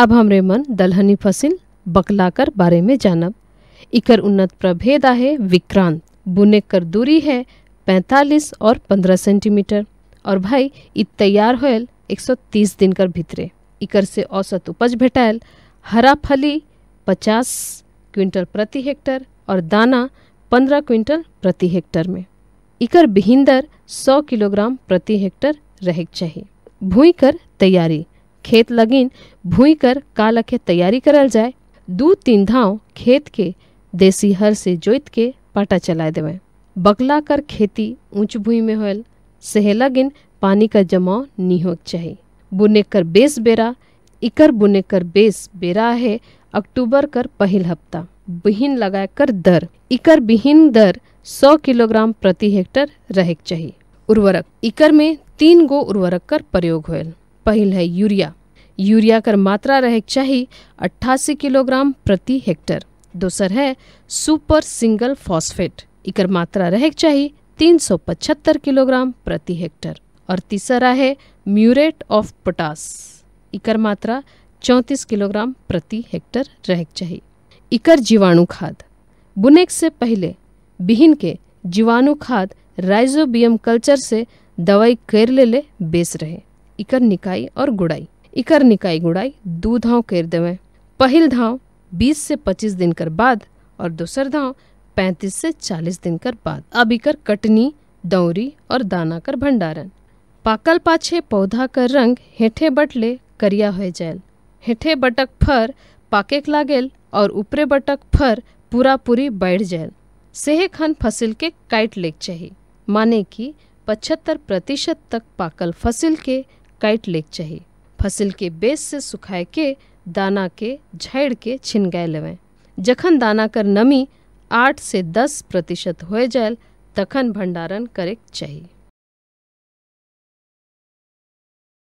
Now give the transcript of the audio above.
अब हमरे मन दलहनी फसिल बकलाकर बारे में जानब इकर उन्नत प्रभेद है विक्रांत बुने कर दूरी है 45 और 15 सेंटीमीटर और भाई इ तैयार होयल 130 दिन कर भीतरे इकर से औसत उपज भेटायल हरा फली 50 क्विंटल प्रति हेक्टर और दाना 15 क्विंटल प्रति हेक्टर में इकर बिहिंदर 100 किलोग्राम प्रति हेक्टर रहक चाहिए भूई कर तैयारी खेत लगिन भूई कर का लखे तैयारी करल जाए दू तीन धाव खेत के देसी हर से जोत के पाटा चला देवे बगला कर खेती ऊंच भूई में होल सहे लगिन पानी का जमाव नहीं हो चाहिए बुने कर बेस बेरा इकर बुने कर बेस बेरा है अक्टूबर कर पहल हफ्ता बिहिन लगाए कर दर इकर बिहिन दर 100 किलोग्राम प्रति हेक्टर रहे चाहिए उर्वरक इकर में तीन गो उर्वरक कर प्रयोग होल पहल है यूरिया यूरिया कर मात्रा रहे चाहिए अट्ठासी किलोग्राम प्रति हेक्टर दूसर है सुपर सिंगल फॉस्फेट इकर मात्रा रहे चाहिए तीन सौ पचहत्तर किलोग्राम प्रति हेक्टर और तीसरा है म्यूरेट ऑफ पोटास इकर मात्रा चौंतीस किलोग्राम प्रति हेक्टर रह चाहिए इकर जीवाणु खाद बुनेक से पहले बिहिन के जीवाणु खाद राइजोबियम कल्चर से दवाई कर ले ले बेस रहे इकर निकाई और गुड़ाई इकर निकाई गुड़ाई दू धाव कर देवें पहल धाव 20 से 25 दिन कर बाद और दूसर धाव 35 से 40 दिन कर बाद अब इकर कटनी दौरी और दाना कर भंडारण पाकल पाछे पौधा कर रंग हेठे बटले करिया हो जाए हेठे बटक फर पाके लागेल और ऊपरे बटक फर पूरा पूरी बैठ जाएल सेहे खन फसल के काट लेक चाहिए माने कि पचहत्तर प्रतिशत तक पाकल फसल के काट लेक चाहिए फसल के बेस से सुखाए के दाना के झड़ के छिन गए लेवें जखन दाना कर नमी आठ से दस प्रतिशत हो जाए तखन भंडारण करे चाहिए